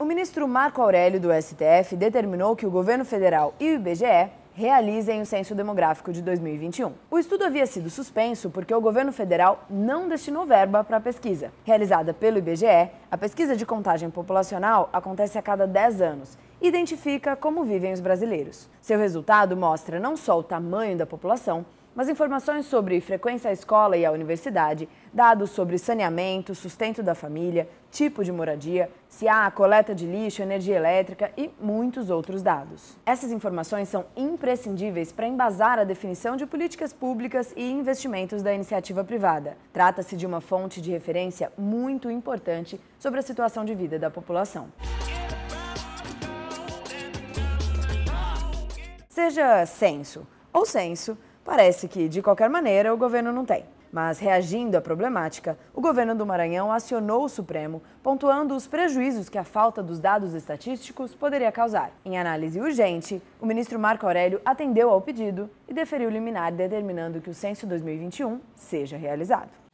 O ministro Marco Aurélio do STF determinou que o governo federal e o IBGE realizem o censo demográfico de 2021. O estudo havia sido suspenso porque o governo federal não destinou verba para a pesquisa. Realizada pelo IBGE, a pesquisa de contagem populacional acontece a cada 10 anos e identifica como vivem os brasileiros. Seu resultado mostra não só o tamanho da população, mas informações sobre frequência à escola e à universidade, dados sobre saneamento, sustento da família, tipo de moradia, se há coleta de lixo, energia elétrica e muitos outros dados. Essas informações são imprescindíveis para embasar a definição de políticas públicas e investimentos da iniciativa privada. Trata-se de uma fonte de referência muito importante sobre a situação de vida da população. Seja censo ou censo, Parece que, de qualquer maneira, o governo não tem. Mas, reagindo à problemática, o governo do Maranhão acionou o Supremo, pontuando os prejuízos que a falta dos dados estatísticos poderia causar. Em análise urgente, o ministro Marco Aurélio atendeu ao pedido e deferiu liminar determinando que o censo 2021 seja realizado.